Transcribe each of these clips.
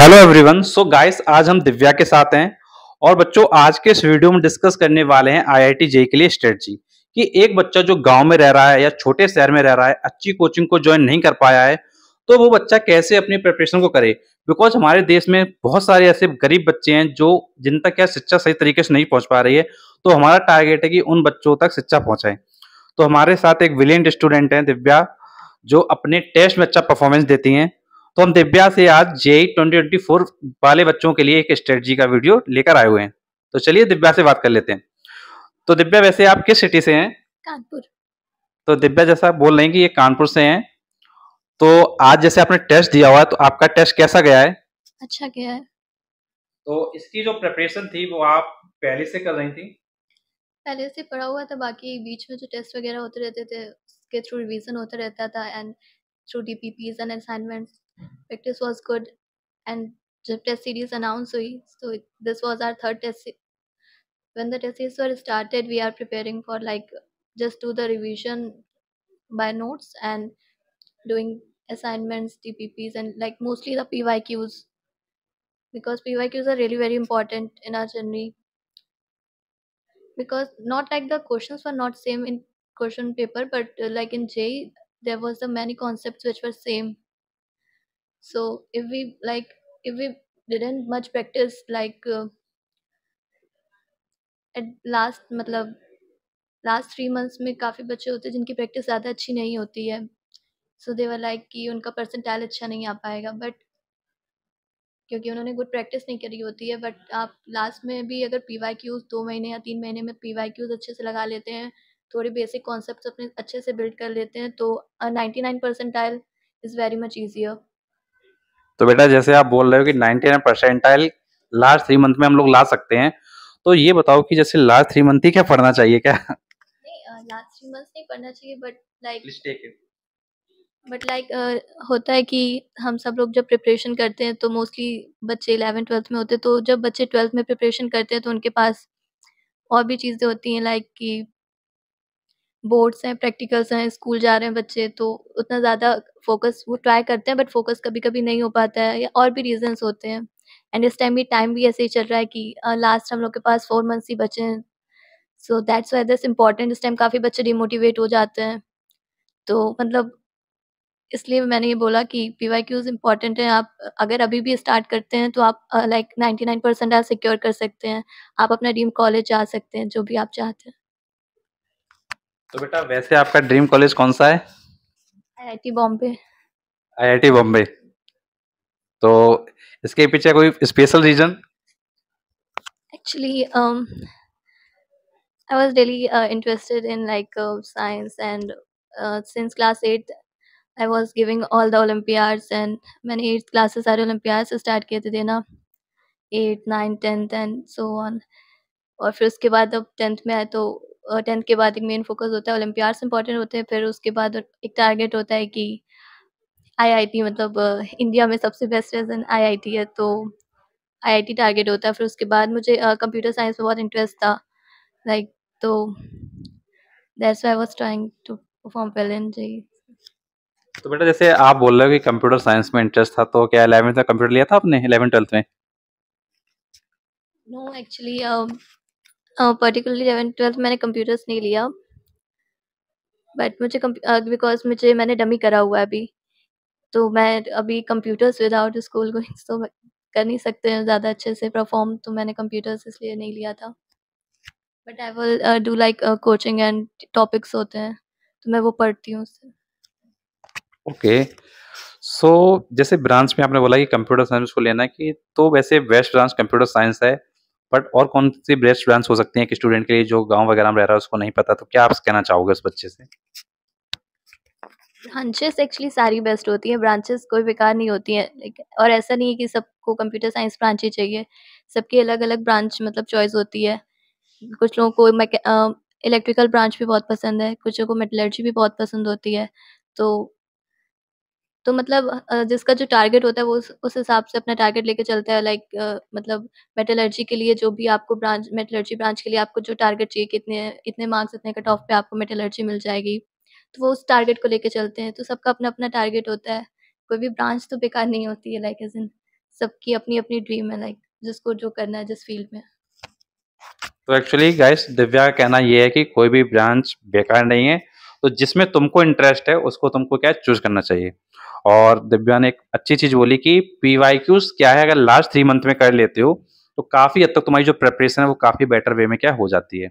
Hello everyone so guys आज हम दिव्या के साथ हैं और बच्चों आज के इस वीडियो में डिस्कस करने वाले हैं आईआईटी जे के लिए स्ट्रेटजी कि एक बच्चा जो गांव में रह रहा है या छोटे शहर में रह रहा है अच्छी कोचिंग को ज्वाइन नहीं कर पाया है तो वो बच्चा कैसे अपनी प्रिपरेशन को करे बिकॉज हमारे देश में बहुत सारे ऐसे गरीब बच्चे हैं जो जिन तक क्या शिक्षा सही तरीके से नहीं पहुंच पा रही है तो हमारा टारगेट है कि उन बच्चों तक शिक्षा पहुंचाए तो हमारे साथ एक विलियंट स्टूडेंट है दिव्या जो अपने टेस्ट में अच्छा परफॉर्मेंस देती हैं तो हम दिव्या से आज J e twenty twenty four वाले बच्चों के लिए एक स्ट्रेटजी का वीडियो लेकर आए हुए हैं तो चलिए दिव्या से बात कर लेते हैं तो दिव्या वैसे आप किस सिटी से हैं कानपुर तो दिव्या जैसा बोल रहे हैं कि ये कानपुर से हैं तो आज जैसे आपने टेस्ट दिया हुआ है तो आपका टेस्ट कैसा गया है अच्छा गया है तो इसकी जो प्रिपरेशन थी वो आप पहले से कर रही थी पहले से पढ़ा हुआ था बाकी बीच में जो टेस्ट वगैरह होते रहते थे उसके थ्रू रिवीजन होता रहता था and through DPPs and assignments practice was good and the test series announced So it, this was our third test. when the test series were started, we are preparing for like just do the revision by notes and doing assignments, TPPs, and like mostly the PYQs because PYQs are really very important in our journey. Because not like the questions were not same in question paper, but uh, like in J, there was the many concepts which were same so if we like if we didn't much practice like uh, at last मतलब last three months में काफ़ी बच्चे होते हैं जिनकी practice ज़्यादा अच्छी नहीं होती है सो देवर लाइक कि उनका percentile अच्छा नहीं आ पाएगा बट क्योंकि उन्होंने गुड प्रैक्टिस नहीं करी होती है बट आप लास्ट में भी अगर पी वाई क्यूज़ दो महीने या तीन महीने में पी वाई क्यूज़ अच्छे से लगा लेते हैं थोड़े बेसिक कॉन्सेप्ट अपने अच्छे से बिल्ड कर लेते हैं तो ninety nine percentile is very much easier तो बेटा जैसे आप बोल रहे हो कि ninety nine percentile last three month में हम लोग ला सकते हैं तो ये बताओ कि जैसे लास्ट थ्री मंथ ही क्या पढ़ना चाहिए क्या नहीं लास्ट थ्री मंथ नहीं पढ़ना चाहिए but like but like like, uh, होता है कि हम सब लोग जब प्रिपरेशन करते हैं तो मोस्टली बच्चे इलेवन ट्वेल्थ में होते हैं तो जब बच्चे ट्वेल्थ में प्रिपरेशन करते हैं तो उनके पास और भी चीज़ें होती हैं लाइक like कि बोर्ड्स हैं प्रैक्टिकल्स हैं स्कूल जा रहे हैं बच्चे तो उतना ज़्यादा फोकस वो ट्राई करते हैं बट फोकस कभी कभी नहीं हो पाता है या और भी रीजंस होते हैं एंड इस टाइम भी टाइम भी ऐसे ही चल रहा है कि लास्ट uh, हम लोग के पास फोर मंथ्स ही बचे हैं so that's why this important इस टाइम काफ़ी बच्चे डिमोटिवेट हो जाते हैं तो मतलब इसलिए मैंने ये बोला कि पी वाई क्यूज इम्पॉर्टेंट है आप अगर अभी भी स्टार्ट करते हैं तो आप लाइक नाइन्टी नाइन परसेंट आप सिक्योर कर सकते हैं आप अपना ड्रीम कॉलेज जा सकते हैं जो भी आप चाहते हैं तो बेटा वैसे आपका ड्रीम कॉलेज कौन सा है आईआईटी बॉम्बे आईआईटी बॉम्बे तो इसके पीछे कोई special reason actually I was really uh, interested in like uh, science, and uh, since class eight, I was giving all the Olympiads, and many eighth classes are Olympiads start किए थे देना eight nine tenth and so on और फिर उसके बाद अब tenth में आए तो टेंथ के बाद एक मेन फोकस होता है ओलम्पियाड्स इंपॉर्टेंट होते हैं फिर उसके बाद एक टारगेट होता है कि आईआईटी मतलब इंडिया में सबसे बेस्ट रीज़न आईआईटी है तो आईआईटी टारगेट होता है फिर उसके बाद मुझे कंप्यूटर साइंस में बहुत इंटरेस्ट था लाइक तो that's why was trying to perform well in JEE तो बेटा जैसे आप बोल रहे हो कि कंप्यूटर साइंस में इंटरेस्ट था तो क्या 11th में कंप्यूटर लिया था आपने 11th 12th में no actually particularly eleven twelfth मैंने कंप्यूटर्स नहीं लिया बट मुझे बिकॉज uh, मुझे मैंने डमी करा हुआ है अभी तो मैं अभी कंप्यूटर्स विदाउट स्कूल गोइंग तो कर नहीं सकते हैं ज़्यादा अच्छे से परफॉर्म तो मैंने कंप्यूटर्स इसलिए नहीं लिया था but I will do like coaching and topics होते हैं तो मैं वो पढ़ती हूँ उससे ओके सो जैसे ब्रांच में आपने बोला कि कंप्यूटर साइंस को लेना है कि तो वैसे वेस्ट ब्रांच कंप्यूटर साइंस है बट और कौन से बेस्ट प्लान्स हो सकते हैं कि स्टूडेंट के लिए जो गांव वगैरह में रह रहा है उसको नहीं पता तो क्या आप कहना चाहोगे उस बच्चे से ब्रांचेस एक्चुअली सारी बेस्ट होती है ब्रांचेस कोई बेकार नहीं होती है और ऐसा नहीं है कि सबको कंप्यूटर साइंस ब्रांच ही चाहिए सबकी अलग अलग ब्रांच मतलब चॉइस होती है कुछ लोगों को इलेक्ट्रिकल ब्रांच भी बहुत पसंद है कुछ लोगों को मेटलर्जी भी बहुत पसंद होती है तो तो मतलब जिसका जो टारगेट होता है वो उस हिसाब से अपना टारगेट लेके चलता है लाइक मतलब मेटलर्जी के लिए जो भी आपको ब्रांच मेटलर्जी ब्रांच के लिए आपको जो टारगेट चाहिए कि इतने इतने मार्क्स इतने कट ऑफ पे आपको मेटलर्जी मिल जाएगी तो वो उस टारगेट को लेके चलते हैं तो सबका अपना अपना टारगेट होता है कोई भी ब्रांच तो बेकार नहीं होती है लाइक एज इन सबकी अपनी अपनी ड्रीम है लाइक जिसको जो करना है जिस फील्ड में तो एक्चुअली गाइस दिव्या कहना ये है कि कोई भी ब्रांच बेकार नहीं है तो जिसमें तुमको इंटरेस्ट है उसको तुमको क्या चूज करना चाहिए और दिव्या ने एक अच्छी चीज बोली कि पी क्या है अगर लास्ट थ्री मंथ में कर लेते हो तो काफी हद तक तुम्हारी जो प्रेपरेशन है वो काफी बेटर वे में क्या हो जाती है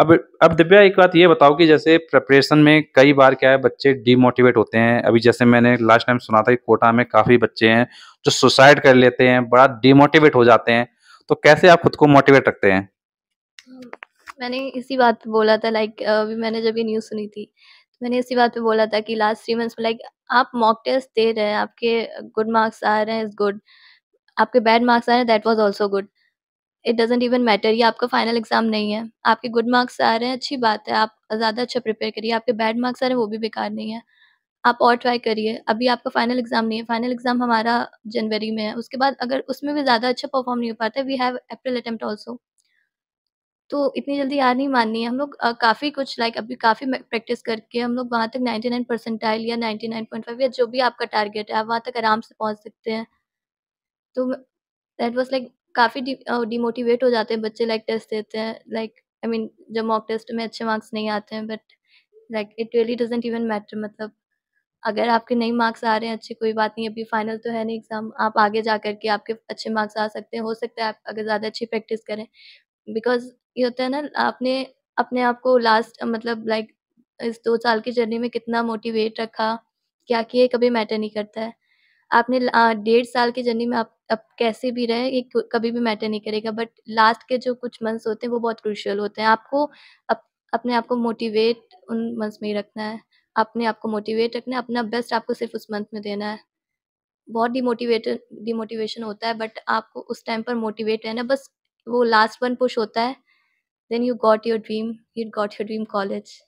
अब अब दिव्या एक बात ये बताओ कि जैसे प्रेपरेशन में कई बार क्या है बच्चे डीमोटिवेट होते हैं अभी जैसे मैंने लास्ट टाइम सुना था कि कोटा में काफी बच्चे हैं जो सुसाइड कर लेते हैं बड़ा डीमोटिवेट हो जाते हैं तो कैसे आप खुद को मोटिवेट रखते हैं मैंने इसी बात पे बोला था लाइक अभी मैंने जब ये न्यूज़ सुनी थी तो मैंने इसी बात पे बोला था कि लास्ट थ्री मंथ्स में लाइक आप मॉक टेस्ट दे रहे हैं आपके गुड मार्क्स आ रहे हैं इज़ गुड आपके बैड मार्क्स आ रहे हैं that was also good it doesn't even matter ये आपका फाइनल एग्जाम नहीं है आपके गुड मार्क्स आ रहे हैं अच्छी बात है आप ज़्यादा अच्छा प्रिपेयर करिए आपके बैड मार्क्स आ रहे हैं वो भी बेकार नहीं है आप और ट्राई करिए अभी आपका फाइनल एग्जाम नहीं है फाइनल एग्जाम हमारा जनवरी में है उसके बाद अगर उसमें भी ज़्यादा अच्छा परफॉर्म नहीं हो पाता we have April attempt also तो इतनी जल्दी यार नहीं माननी है हम लोग काफ़ी कुछ लाइक अभी काफ़ी प्रैक्टिस करके हम लोग वहाँ तक 99 परसेंटाइल या 99.5 या जो भी आपका टारगेट है आप वहाँ तक आराम से पहुँच सकते हैं तो दैट वाज लाइक काफ़ी डिमोटिवेट हो जाते हैं बच्चे लाइक टेस्ट देते हैं लाइक आई मीन जब मॉक टेस्ट में अच्छे मार्क्स नहीं आते हैं but like it really doesn't even matter मतलब अगर आपके नई मार्क्स आ रहे हैं अच्छे कोई बात नहीं अभी फाइनल तो है नहीं एग्ज़ाम आप आगे जा करके आपके अच्छे मार्क्स आ सकते हैं हो सकता है आप अगर ज़्यादा अच्छी प्रैक्टिस करें बिकॉज ये होता है ना आपने अपने आप को लास्ट मतलब लाइक इस दो साल की जर्नी में कितना मोटिवेट रखा क्या किया कभी मैटर नहीं करता है आपने डेढ़ साल की जर्नी में आप अब कैसे भी रहे ये कभी भी मैटर नहीं करेगा बट लास्ट के जो कुछ मंथ्स होते हैं वो बहुत क्रूशियल होते हैं आपको अप, अपने आप को मोटिवेट उन मंथ्स में ही रखना है अपने आप को मोटिवेट रखना है अपना बेस्ट आपको सिर्फ उस मंथ में देना है बहुत डिमोटिवेट डिमोटिवेशन होता है बट आपको उस टाइम पर मोटिवेट रहना बस वो लास्ट वन पुश होता है then you got your dream you got your dream college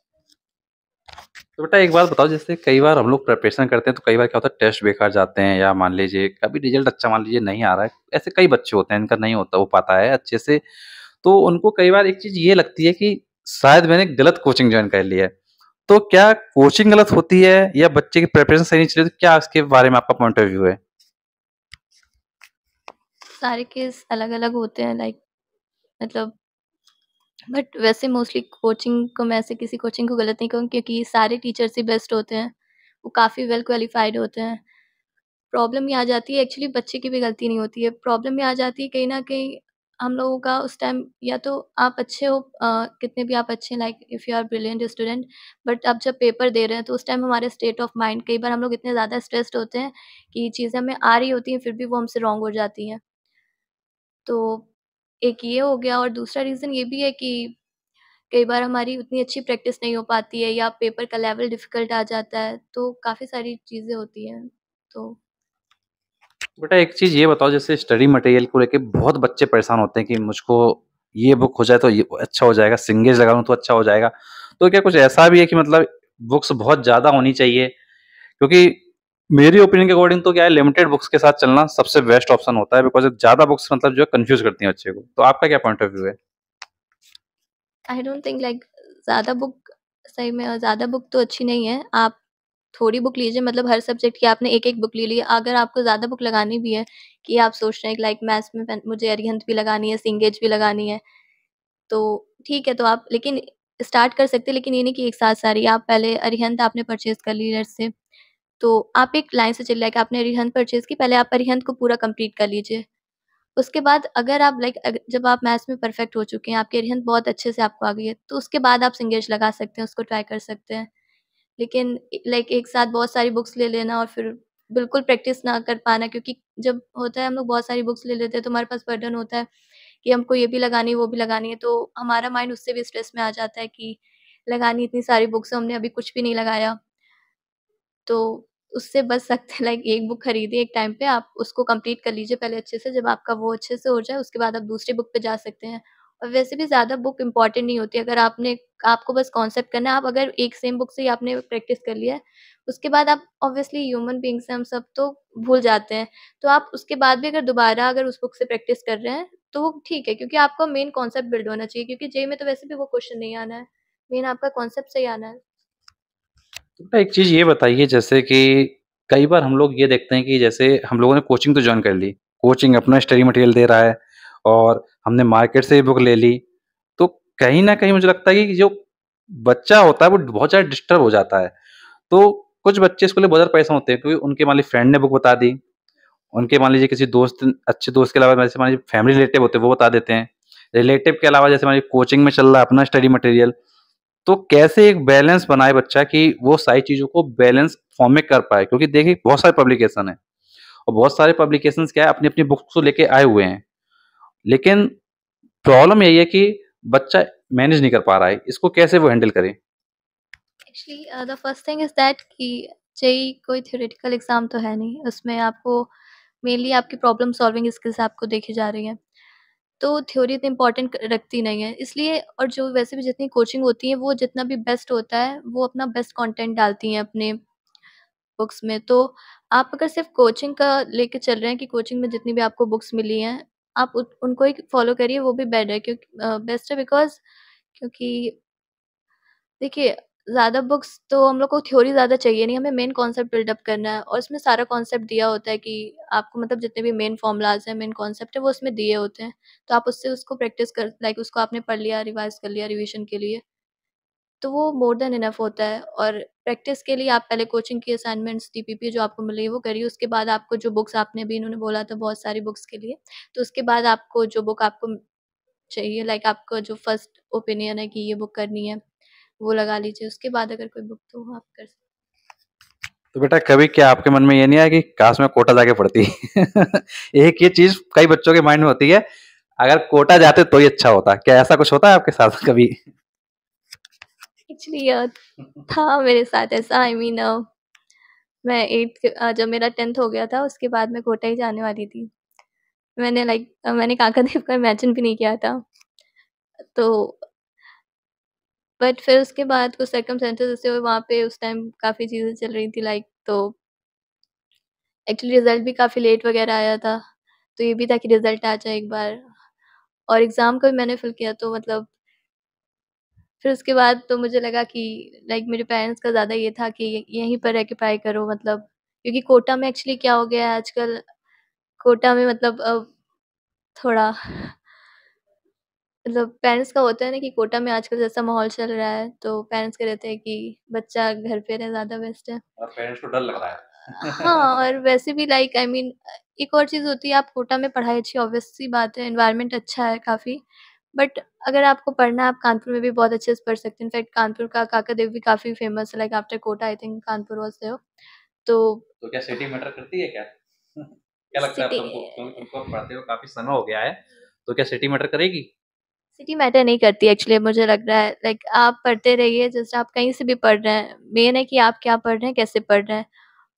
तो बेटा एक बात बताओ जैसे कई बार हम लोग प्रिपरेशन करते हैं तो कई बार क्या होता है टेस्ट बेकार जाते हैं या मान लीजिए कभी रिजल्ट अच्छा मान लीजिए नहीं आ रहा है ऐसे कई बच्चे होते हैं इनका नहीं होता वो पाता है अच्छे से तो उनको कई बार एक चीज ये लगती है कि शायद मैंने गलत कोचिंग ज्वाइन कर लिया है तो क्या कोचिंग गलत होती है या बच्चे की प्रिपरेशन सही नहीं चल रही तो क्या इसके बारे में आपका पॉइंट ऑफ व्यू है सारे केस अलग अलग होते हैं लाइक मतलब बट वैसे मोस्टली कोचिंग को मैं ऐसे किसी कोचिंग को गलत नहीं कहूँ क्योंकि सारे टीचर्स ही बेस्ट होते हैं वो काफ़ी वेल क्वालिफाइड होते हैं प्रॉब्लम ये आ जाती है एक्चुअली बच्चे की भी गलती नहीं होती है प्रॉब्लम ये आ जाती है कहीं ना कहीं हम लोगों का उस टाइम या तो आप अच्छे हो आ, कितने भी आप अच्छे हैं like if you are brilliant student but आप जब पेपर दे रहे हैं तो उस टाइम हमारे स्टेट ऑफ माइंड कई बार हम लोग इतने ज़्यादा स्ट्रेस्ड होते हैं कि चीज़ें हमें आ रही होती हैं फिर भी वो हमसे रॉन्ग हो जाती हैं तो एक ये हो गया और दूसरा रीज़न ये भी है कि कई बार हमारी उतनी अच्छी प्रैक्टिस नहीं हो पाती है या पेपर का लेवल डिफ़िकल्ट आ जाता है तो काफ़ी सारी चीज़ें होती हैं तो बेटा एक चीज़ ये बताओ जैसे स्टडी मटेरियल को लेके बहुत बच्चे परेशान होते हैं कि मुझको ये बुक हो जाए तो ये अच्छा हो जाएगा सिंगेज लगाऊं तो अच्छा हो जाएगा तो क्या कुछ ऐसा भी है कि मतलब बुक्स बहुत ज़्यादा होनी चाहिए क्योंकि मेरी ओपिनियन के अकॉर्डिंग तो क्या है लिमिटेड बुक्स के साथ चलना सबसे बेस्ट ऑप्शन होता है बिकॉज ज्यादा बुक्स मतलब जो है कंफ्यूज करती है बच्चे को तो आपका क्या पॉइंट ऑफ व्यू है आई डोंट थिंक लाइक ज्यादा बुक सही में ज्यादा बुक तो अच्छी नहीं है आप थोड़ी बुक लीजिए मतलब हर सब्जेक्ट की आपने एक एक बुक ले ली अगर आपको ज़्यादा बुक लगानी भी है कि आप सोच रहे हैं लाइक मैथ्स में मुझे अरिहंत भी लगानी है सिंगेज भी लगानी है तो ठीक है तो आप लेकिन स्टार्ट कर सकते हैं लेकिन ये नहीं कि एक साथ सारी आप पहले अरिहंत आपने परचेज कर ली लेट से तो आप एक लाइन से चल जाए कि आपने अरिहंत परचेज की पहले आप अरिहंत को पूरा कंप्लीट कर लीजिए उसके बाद अगर आप लाइक जब आप मैथ्स में परफेक्ट हो चुके हैं आपके अरिहंत बहुत अच्छे से आपको आ गई है तो उसके बाद आप सिंगेज लगा सकते हैं उसको ट्राई कर सकते हैं लेकिन लाइक एक साथ बहुत सारी बुक्स ले लेना और फिर बिल्कुल प्रैक्टिस ना कर पाना क्योंकि जब होता है हम लोग बहुत सारी बुक्स ले लेते हैं तो हमारे पास बर्डन होता है कि हमको ये भी लगानी वो भी लगानी है तो हमारा माइंड उससे भी स्ट्रेस में आ जाता है कि लगानी इतनी सारी बुक्स हमने अभी कुछ भी नहीं लगाया तो उससे बच सकते हैं लाइक एक बुक खरीदिए एक टाइम पे आप उसको कंप्लीट कर लीजिए पहले अच्छे से जब आपका वो अच्छे से हो जाए उसके बाद आप दूसरी बुक पे जा सकते हैं और वैसे भी ज़्यादा बुक इंपॉर्टेंट नहीं होती अगर आपने आपको बस कॉन्सेप्ट करना है आप अगर एक सेम बुक से ही आपने प्रैक्टिस कर लिया है उसके बाद आप ऑब्वियसली ह्यूमन बींग्स हैं हम सब तो भूल जाते हैं तो आप उसके बाद भी अगर दोबारा अगर उस बुक से प्रैक्टिस कर रहे हैं तो ठीक है क्योंकि आपका मेन कॉन्सेप्ट बिल्ड होना चाहिए क्योंकि जे में तो वैसे भी वो क्वेश्चन नहीं आना है मेन आपका कॉन्सेप्ट सही आना है तो एक चीज़ ये बताइए जैसे कि कई बार हम लोग ये देखते हैं कि जैसे हम लोगों ने कोचिंग तो ज्वाइन कर ली कोचिंग अपना स्टडी मटेरियल दे रहा है और हमने मार्केट से बुक ले ली तो कहीं ना कहीं मुझे लगता है कि जो बच्चा होता है वो बहुत ज़्यादा डिस्टर्ब हो जाता है तो कुछ बच्चे इसके लिए बहुत ज़्यादा पैसा होते हैं क्योंकि उनके मान ली फ्रेंड ने बुक बता दी उनके मान लीजिए किसी दोस्त अच्छे दोस्त के अलावा जैसे मान लीजिए फैमिली रिलेटिव होते हैं वो बता देते हैं रिलेटिव के अलावा जैसे मान लीजिए कोचिंग में चल रहा है अपना स्टडी मटेरियल तो कैसे एक बैलेंस बनाए बच्चा कि वो सारी चीज़ों को बैलेंस फॉर्म में कर पाए क्योंकि देखिए बहुत सारे पब्लिकेशन है और बहुत सारे पब्लिकेशन क्या है अपनी अपनी बुक्स को लेके आए हुए हैं लेकिन प्रॉब्लम यही है कि बच्चा मैनेज नहीं कर पा रहा है इसको कैसे वो हैंडल करे actually the first thing is that कि जेई कोई थ्योरेटिकल एग्जाम तो है नहीं उसमें आपको मेनली आपकी प्रॉब्लम सॉल्विंग स्किल्स आपको देखी जा रही है तो थ्योरी इतनी इम्पोर्टेंट रखती नहीं है इसलिए और जो वैसे भी जितनी कोचिंग होती है वो जितना भी बेस्ट होता है वो अपना बेस्ट कॉन्टेंट डालती हैं अपने बुक्स में तो आप अगर सिर्फ कोचिंग का लेके चल रहे हैं कि कोचिंग में जितनी भी आपको बुक्स मिली हैं आप उ, उनको ही फॉलो करिए वो भी बेटर है क्योंकि बेस्ट है बिकॉज क्योंकि देखिए ज़्यादा बुक्स तो हम लोग को थ्योरी ज़्यादा चाहिए नहीं हमें मेन कॉन्सेप्ट बिल्डअप करना है और इसमें सारा कॉन्सेप्ट दिया होता है कि आपको मतलब जितने भी मेन फॉर्मूलाज हैं मेन कॉन्सेप्ट है वो उसमें दिए होते हैं तो आप उससे उसको प्रैक्टिस कर लाइक उसको आपने पढ़ लिया रिवाइज कर लिया रिविजन के लिए तो वो मोर देन इनफ होता है और प्रैक्टिस के लिए आप पहले कोचिंग की असाइनमेंट्स डीपीपी जो आपको मिली है वो करिए उसके बाद आपको जो बुक्स आपने भी इन्होंने बोला था बहुत सारी बुक्स के लिए तो उसके बाद आपको जो बुक आपको चाहिए लाइक आपका जो फर्स्ट ओपिनियन है कि ये बुक करनी है वो लगा लीजिए उसके बाद अगर कोई बुक तो आप कर सकते तो बेटा कभी क्या आपके मन में ये नहीं आया कि काश में कोटा जाके पढ़ती एक ये चीज कई बच्चों के माइंड में होती है अगर कोटा जाते तो ही अच्छा होता क्या ऐसा कुछ होता है आपके साथ कभी एक्चुअली था मेरे साथ ऐसा आई I मीन mean, मैं एट्थ जब मेरा टेंथ हो गया था उसके बाद मैं कोटा ही जाने वाली थी मैंने लाइक like, मैंने काका देव का इमेजिन भी नहीं किया था तो बट फिर उसके बाद कुछ सर्कमस्टेंसेस ऐसे हुए वहाँ पे उस टाइम काफ़ी चीज़ें चल रही थी लाइक तो एक्चुअली रिज़ल्ट भी काफ़ी लेट वगैरह आया था तो ये भी था कि रिज़ल्ट आ जाए एक बार और एग्ज़ाम का भी मैंने फिल किया तो मतलब फिर उसके बाद तो मुझे लगा कि लाइक मेरे पेरेंट्स का ज़्यादा ये था कि यहीं पर रह के पढ़ाई करो मतलब क्योंकि कोटा में एक्चुअली क्या हो गया है आजकल कोटा में मतलब अब थोड़ा मतलब पेरेंट्स का होता है ना कि कोटा में आजकल जैसा माहौल चल रहा है तो पेरेंट्स कह रहे हैं कि बच्चा घर पे रहे ज़्यादा बेस्ट है। और पेरेंट्स को डर लग रहा है। हाँ, और वैसे भी लाइक आई मीन एक और चीज़ होती है आप कोटा में पढ़ाई अच्छी ऑब्वियसली बात है एनवायरमेंट अच्छा है काफ़ी। बट अगर आपको पढ़ना है आप कानपुर में भी बहुत अच्छे से पढ़ सकते हैं। इनफैक्ट कानपुर का काका देव भी काफ़ी फेमस है like after Kota I think Kanpur was there. तो तो क्या सिटी मैटर करती है क्या? क्या लगता है सिटी आपको तुम पढ़ते हो काफ़ी समय हो गया है, तो क्या सिटी मैटर करेगी? सिटी मैटर नहीं करती एक्चुअली मुझे लग रहा है लाइक like, आप पढ़ते रहिए जैसे आप कहीं से भी पढ़ रहे हैं मेन है कि आप क्या पढ़ रहे हैं कैसे पढ़ रहे हैं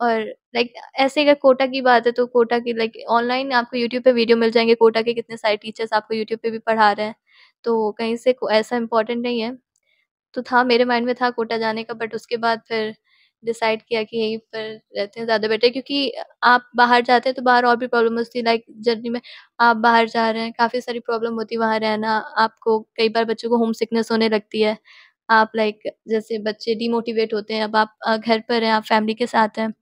और लाइक like, ऐसे अगर कोटा की बात है तो कोटा की लाइक like, ऑनलाइन आपको यूट्यूब पे वीडियो मिल जाएंगे कोटा के कितने सारे टीचर्स आपको यूट्यूब पे भी पढ़ा रहे हैं तो कहीं से ऐसा इम्पोर्टेंट नहीं है तो था मेरे माइंड में था कोटा जाने का बट उसके बाद फिर डिसाइड किया कि यहीं पर रहते हैं ज़्यादा बेटर क्योंकि आप बाहर जाते हैं तो बाहर और भी प्रॉब्लम होती है लाइक जर्नी में आप बाहर जा रहे हैं काफ़ी सारी प्रॉब्लम होती है वहाँ रहना आपको कई बार बच्चों को होम सिकनेस होने लगती है आप लाइक जैसे बच्चे डीमोटिवेट होते हैं अब आप घर पर हैं आप फैमिली के साथ हैं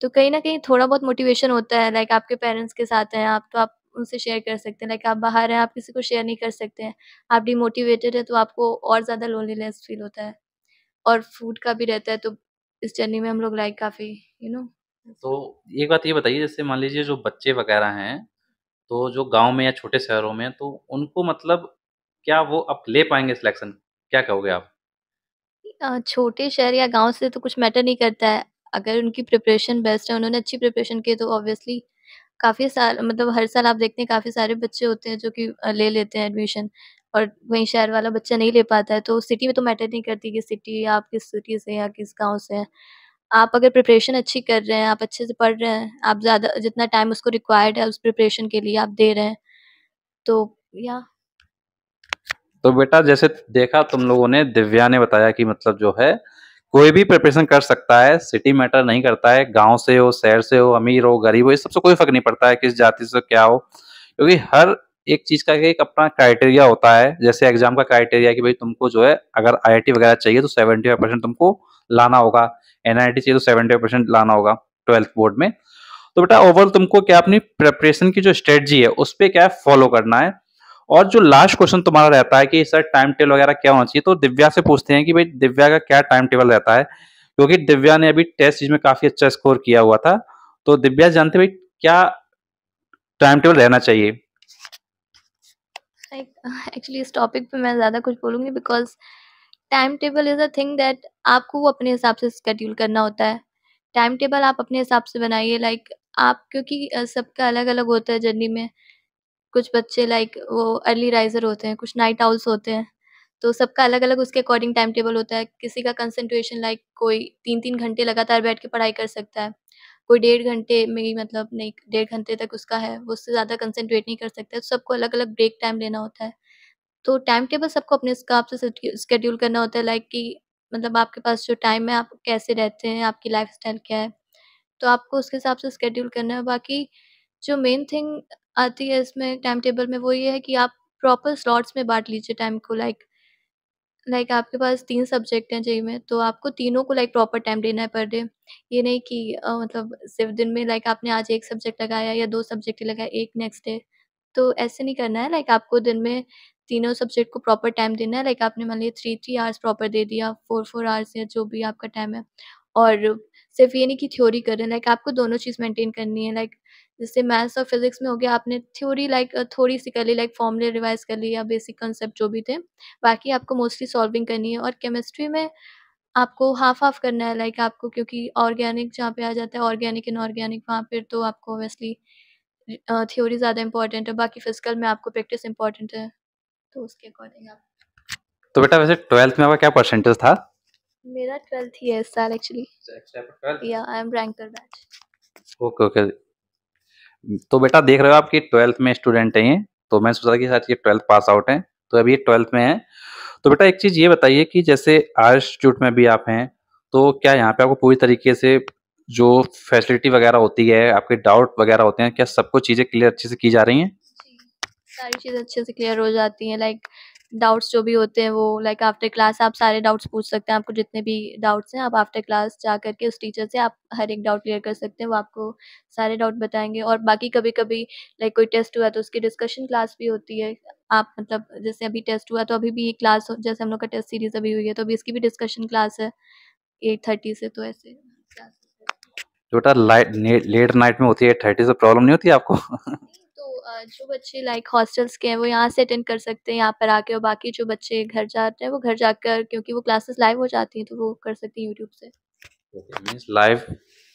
तो कहीं ना कहीं थोड़ा बहुत मोटिवेशन होता है लाइक आपके पेरेंट्स के साथ हैं आप तो आप उनसे शेयर कर सकते हैं लाइक आप बाहर हैं आप किसी को शेयर नहीं कर सकते हैं आप डिमोटिवेटेड हैं तो आपको और ज़्यादा लोनलीनेस फील होता है और फूड का भी रहता है तो इस जर्नी में हम लोग लाइक काफी यू you नो know? तो एक बात ये बताइए जैसे मान लीजिए जो बच्चे वगैरह हैं तो जो गांव में या छोटे शहरों में तो उनको मतलब क्या वो अब ले पाएंगे सिलेक्शन क्या कहोगे आप छोटे शहर या गांव से तो कुछ मैटर नहीं करता है अगर उनकी प्रिपरेशन बेस्ट है उन्होंने अच्छी प्रिपरेशन की तो ऑब्वियसली काफ़ी साल मतलब हर साल आप देखते हैं काफ़ी सारे बच्चे होते हैं जो कि ले लेते हैं एडमिशन और वहीं शहर वाला बच्चा नहीं ले पाता है तो सिटी में तो मैटर नहीं करती कि सिटी आप किस सिटी से या किस गांव से हैं आप अगर प्रिपरेशन अच्छी कर रहे हैं आप अच्छे से पढ़ रहे हैं आप ज़्यादा जितना टाइम उसको रिक्वायर्ड है उस प्रिपरेशन के लिए आप दे रहे हैं तो या तो बेटा जैसे देखा तुम लोगों ने दिव्या ने बताया कि मतलब जो है कोई भी प्रिपरेशन कर सकता है सिटी मैटर नहीं करता है गांव से हो शहर से हो अमीर हो गरीब हो इस सबसे कोई फर्क नहीं पड़ता है किस जाति से क्या हो क्योंकि हर एक चीज का एक अपना क्राइटेरिया होता है जैसे एग्जाम का क्राइटेरिया कि भाई तुमको जो है अगर आई वगैरह चाहिए तो सेवेंटी फाइव परसेंट तुमको लाना होगा एनआईटी चाहिए तो सेवेंटी परसेंट लाना होगा ट्वेल्थ बोर्ड में तो बेटा ओवरऑल तुमको क्या अपनी प्रिपरेशन की जो स्ट्रेटजी है उस पर क्या फॉलो करना है और जो लास्ट क्वेश्चन तुम्हारा रहता है कि सर टाइम टेबल वगैरह क्या होना चाहिए तो दिव्या से पूछते हैं कि भाई दिव्या का क्या टाइम टेबल रहता है क्योंकि दिव्या ने अभी टेस्ट चीज में काफी अच्छा स्कोर किया हुआ था तो दिव्या जानते भाई क्या टाइम टेबल रहना चाहिए लाइक एक्चुअली इस टॉपिक पे मैं ज़्यादा कुछ बोलूँगी because time table is a thing that आपको वो अपने हिसाब से स्कड्यूल करना होता है टाइम टेबल आप अपने हिसाब से बनाइए लाइक like, आप क्योंकि सबका अलग अलग होता है जर्नी में कुछ बच्चे लाइक like, वो अर्ली राइजर होते हैं कुछ नाइट आउल्स होते हैं तो सबका अलग अलग उसके अकॉर्डिंग टाइम टेबल होता है किसी का कंसनट्रेशन लाइक like, कोई तीन तीन घंटे लगातार बैठ के पढ़ाई कर सकता है कोई डेढ़ घंटे में ही मतलब नहीं डेढ़ घंटे तक उसका है वो उससे ज़्यादा कंसनट्रेट नहीं कर सकता तो सबको अलग अलग ब्रेक टाइम लेना होता है तो टाइम टेबल सबको अपने हिसाब से स्केड्यूल करना होता है लाइक कि मतलब आपके पास जो टाइम है आप कैसे रहते हैं आपकी लाइफ स्टाइल क्या है तो आपको उसके हिसाब से स्केड्यूल करना है बाकी जो मेन थिंग आती है इसमें टाइम टेबल में वो ये है कि आप प्रॉपर स्लॉट्स में बांट लीजिए टाइम को लाइक लाइक आपके पास तीन सब्जेक्ट हैं जेई में, तो आपको तीनों को लाइक प्रॉपर टाइम देना है पर डे। ये नहीं कि अ, मतलब सिर्फ़ दिन में लाइक आपने आज एक सब्जेक्ट लगाया या दो सब्जेक्ट लगाए, एक नेक्स्ट डे। तो ऐसे नहीं करना है लाइक आपको दिन में तीनों सब्जेक्ट को प्रॉपर टाइम देना है। लाइक आपने मान लिया थ्री थ्री आवर्स प्रॉपर दे दिया, फोर फोर आवर्स या जो भी आपका टाइम है और सिर्फ ये नहीं कि थ्योरी करें लाइक आपको दोनों चीज़ मेंटेन करनी है लाइक जैसे मैथ्स और फिजिक्स में हो गया आपने थ्योरी लाइक थोड़ी सी कर ली लाइक फॉर्मूले रिवाइज कर ली या बेसिक कॉन्सेप्ट जो भी थे बाकी आपको मोस्टली सॉल्विंग करनी है और केमिस्ट्री में आपको हाफ हाफ करना है लाइक आपको क्योंकि ऑर्गेनिक जहाँ पे आ जाता है ऑर्गेनिक इन ऑर्गेनिक वहाँ पर तो आपको ओबियसली थ्योरी ज़्यादा इंपॉर्टेंट है बाकी फिजिकल में आपको प्रैक्टिस इंपॉर्टेंट है तो उसके अकॉर्डिंग आप तो बेटा वैसे ट्वेल्थ में आपका क्या परसेंटेज था मेरा ट्वेल्थ इस साल एक्चुअली या I am ranker batch okay okay तो बेटा देख रहे हो आप कि ट्वेल्थ में स्टूडेंट हैं ये तो मैं सोचा कि शायद ये ट्वेल्थ पास आउट हैं तो अभी ये ट्वेल्थ में हैं तो बेटा एक चीज़ ये बताइए कि जैसे आर्ट इंस्टीट्यूट में भी आप हैं तो क्या यहाँ पे आपको पूरी तरीके से जो फैसिलिटी वगैरह होती है आपके डाउट वगैरह होते हैं क्या सबको चीज़ें क्लियर अच्छे से की जा रही हैं सारी चीज़ें अच्छे से क्लियर हो जाती हैं लाइक like, डाउट्स जो भी होते हैं वो लाइक आफ्टर क्लास आप सारे डाउट्स पूछ सकते हैं आपको जितने भी डाउट्स हैं आप आफ्टर क्लास जा करके उस टीचर से आप हर एक डाउट क्लियर कर सकते हैं वो आपको सारे डाउट बताएंगे और बाकी कभी कभी लाइक कोई टेस्ट हुआ तो उसकी डिस्कशन क्लास भी होती है आप मतलब जैसे अभी टेस्ट हुआ तो अभी भी ये क्लास जैसे हम लोग का टेस्ट सीरीज अभी हुई है तो अभी इसकी भी डिस्कशन क्लास है एट थर्टी से तो ऐसे बेटा लेट नाइट में होती है थर्टी से प्रॉब्लम नहीं होती आपको जो बच्चे लाइक हॉस्टल्स के हैं वो यहाँ से अटेंड कर सकते हैं यहाँ पर आके और बाकी जो बच्चे घर जाते हैं वो घर जाकर क्योंकि वो क्लासेस लाइव हो जाती हैं तो वो कर सकते हैं यूट्यूब से मीन्स लाइव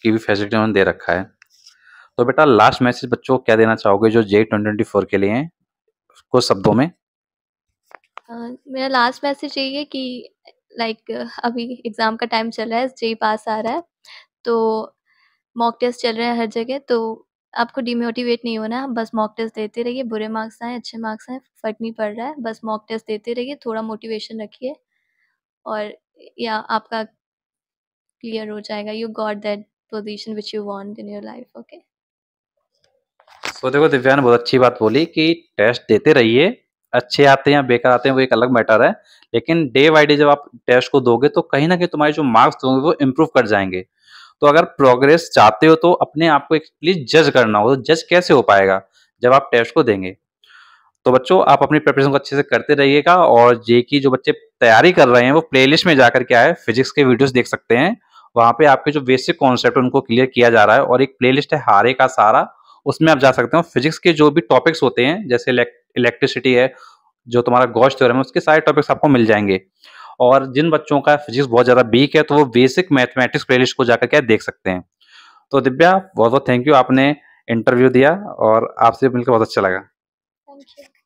की भी फैसिलिटी उन्होंने दे रखा है तो बेटा लास्ट मैसेज बच्चों को क्या देना चाहोगे जो जे ट्वेंटी के लिए हैं कुछ शब्दों में अ, मेरा लास्ट मैसेज यही है कि लाइक अभी एग्ज़ाम का टाइम चल रहा है जे पास आ रहा है तो मॉक टेस्ट चल रहे हैं हर जगह तो आपको डिमोटिवेट नहीं होना है बस मॉक टेस्ट देते रहिए बुरे मार्क्स आए अच्छे मार्क्स आए फर्क नहीं पड़ रहा है बस मॉक टेस्ट देते रहिए थोड़ा मोटिवेशन रखिए और या आपका क्लियर हो जाएगा you got that position which you want in your life okay तो देखो दिव्या ने बहुत अच्छी बात बोली कि टेस्ट देते रहिए अच्छे आते हैं बेकार आते हैं वो एक अलग मैटर है लेकिन डे बाई डे जब आप टेस्ट को दोगे तो कहीं ना कहीं तुम्हारे जो मार्क्स होंगे वो इम्प्रूव कर जाएंगे तो अगर प्रोग्रेस चाहते हो तो अपने आप को एक प्लीज जज करना हो तो जज कैसे हो पाएगा जब आप टेस्ट को देंगे तो बच्चों आप अपनी प्रिपरेशन को अच्छे से करते रहिएगा और जे की जो बच्चे तैयारी कर रहे हैं वो प्लेलिस्ट में जाकर क्या है फिजिक्स के वीडियोस देख सकते हैं वहां पे आपके जो बेसिक कॉन्सेप्ट उनको क्लियर किया जा रहा है और एक प्लेलिस्ट है हारे का सारा उसमें आप जा सकते हो फिजिक्स के जो भी टॉपिक्स होते हैं जैसे इलेक्ट्रिसिटी है जो तुम्हारा गोश्त है उसके सारे टॉपिक्स आपको मिल जाएंगे और जिन बच्चों का फिजिक्स बहुत ज़्यादा वीक है तो वो बेसिक मैथमेटिक्स प्लेलिस्ट को जाकर क्या देख सकते हैं तो दिव्या बहुत बहुत थैंक यू आपने इंटरव्यू दिया और आपसे मिलकर बहुत अच्छा लगा